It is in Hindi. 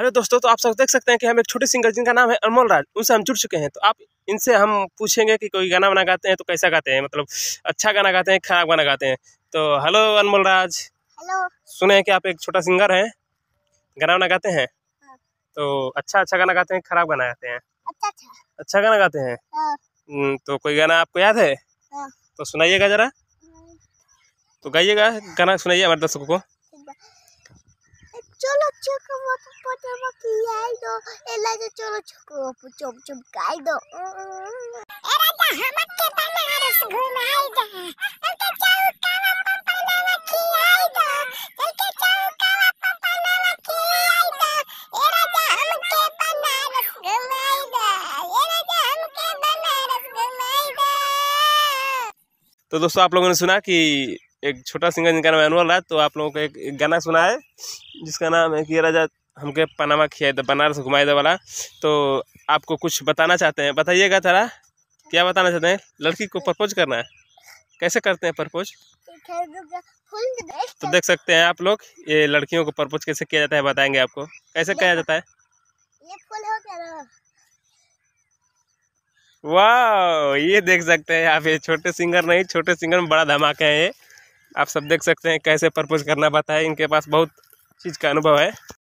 हेलो दोस्तों तो आप सब देख सकते हैं कि हम एक छोटे सिंगर जिनका नाम है अनमोल राज उनसे हम जुड़ चुके हैं तो आप इनसे हम पूछेंगे कि कोई गाना वाना गाते हैं तो कैसा गाते हैं मतलब अच्छा गाना गाते हैं खराब गाना गाते हैं तो हेलो अनमोल राज हेलो सुने हैं कि आप एक छोटा सिंगर हैं गाना वाना गाते हैं हाँ। तो अच्छा अच्छा गाना गाते हैं खराब गाना गाते हैं अच्छा, अच्छा।, अच्छा गाना गाते हैं हाँ। हम्म, तो कोई गाना आपको याद है हाँ। तो सुनाइएगा जरा तो गाइएगा गाना सुनाइए हमारे दर्शकों को छोको बापू पता वो खिलाई दो एला जो चलो छोको बापू चुप चुप खाई दो ए राजा हमक के पाना हरस घुमाई दो हमके चाउ कावा पपाना वा खिलाई दो हमके चाउ कावा पपाना वा खिलाई दो ए राजा हमके पाना हरस घुमाई दो ए राजा हमके पाना हरस घुमाई दो तो दोस्तों आप लोगों ने सुना कि एक छोटा सिंगर जिनका नाम अनुअल है तो आप लोगों को एक, गाना सुना है जिसका नाम है कि राजा हमके पनामा खिया दे बनारस घुमाए दे वाला तो आपको कुछ बताना चाहते हैं बताइएगा तारा क्या बताना चाहते हैं लड़की को प्रपोज करना है कैसे करते हैं प्रपोज तो देख सकते हैं आप लोग ये लड़कियों को प्रपोज कैसे किया जाता है बताएंगे आपको कैसे किया जाता है वाह ये देख सकते हैं आप ये छोटे सिंगर नहीं छोटे सिंगर में बड़ा धमाके हैं ये आप सब देख सकते हैं कैसे प्रपोज करना है इनके पास बहुत चीज़ का अनुभव है